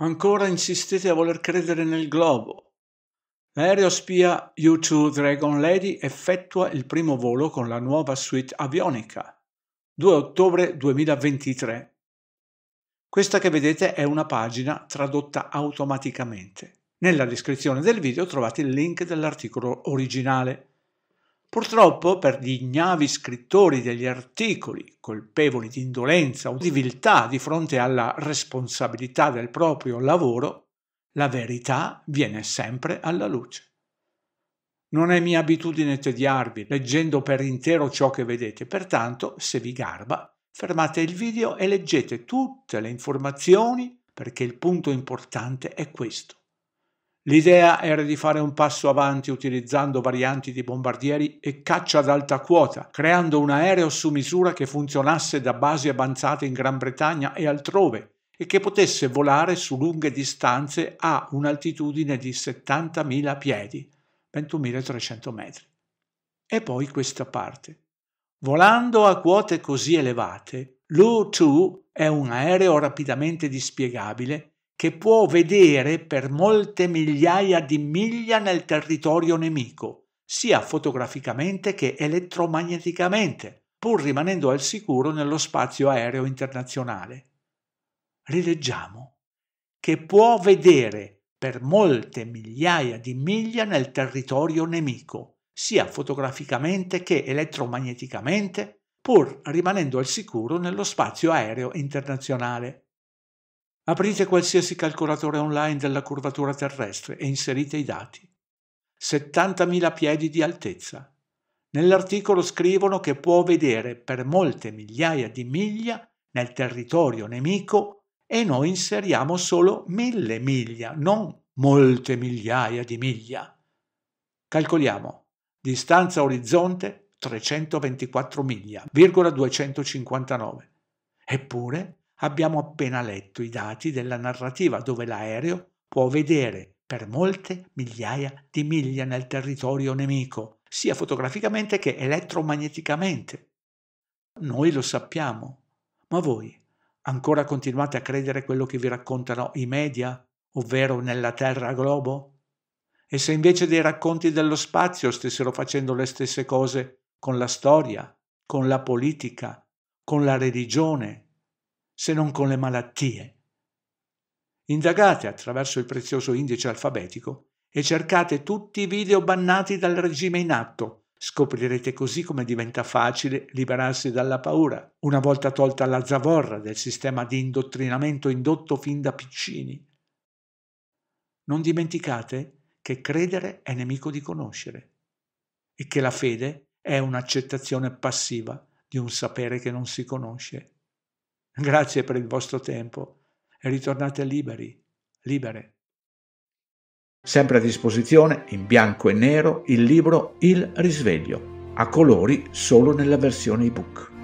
Ancora insistete a voler credere nel globo. L'aereo spia U2 Dragon Lady effettua il primo volo con la nuova suite avionica. 2 ottobre 2023. Questa che vedete è una pagina tradotta automaticamente. Nella descrizione del video trovate il link dell'articolo originale. Purtroppo per gli ignavi scrittori degli articoli, colpevoli di indolenza o di viltà di fronte alla responsabilità del proprio lavoro, la verità viene sempre alla luce. Non è mia abitudine tediarvi leggendo per intero ciò che vedete, pertanto, se vi garba, fermate il video e leggete tutte le informazioni perché il punto importante è questo. L'idea era di fare un passo avanti utilizzando varianti di bombardieri e caccia ad alta quota, creando un aereo su misura che funzionasse da basi avanzate in Gran Bretagna e altrove e che potesse volare su lunghe distanze a un'altitudine di 70.000 piedi, 21.300 metri. E poi questa parte. Volando a quote così elevate, l'U-2 è un aereo rapidamente dispiegabile che può vedere per molte migliaia di miglia nel territorio nemico, sia fotograficamente che elettromagneticamente, pur rimanendo al sicuro nello spazio aereo internazionale. Rileggiamo. Che può vedere per molte migliaia di miglia nel territorio nemico, sia fotograficamente che elettromagneticamente, pur rimanendo al sicuro nello spazio aereo internazionale. Aprite qualsiasi calcolatore online della curvatura terrestre e inserite i dati. 70.000 piedi di altezza. Nell'articolo scrivono che può vedere per molte migliaia di miglia nel territorio nemico e noi inseriamo solo mille miglia, non molte migliaia di miglia. Calcoliamo. Distanza orizzonte 324 miglia, Eppure abbiamo appena letto i dati della narrativa dove l'aereo può vedere per molte migliaia di miglia nel territorio nemico, sia fotograficamente che elettromagneticamente. Noi lo sappiamo, ma voi ancora continuate a credere quello che vi raccontano i media, ovvero nella Terra globo? E se invece dei racconti dello spazio stessero facendo le stesse cose con la storia, con la politica, con la religione, se non con le malattie. Indagate attraverso il prezioso indice alfabetico e cercate tutti i video bannati dal regime in atto. Scoprirete così come diventa facile liberarsi dalla paura, una volta tolta la zavorra del sistema di indottrinamento indotto fin da piccini. Non dimenticate che credere è nemico di conoscere e che la fede è un'accettazione passiva di un sapere che non si conosce. Grazie per il vostro tempo e ritornate liberi, libere. Sempre a disposizione, in bianco e nero, il libro Il risveglio, a colori solo nella versione ebook.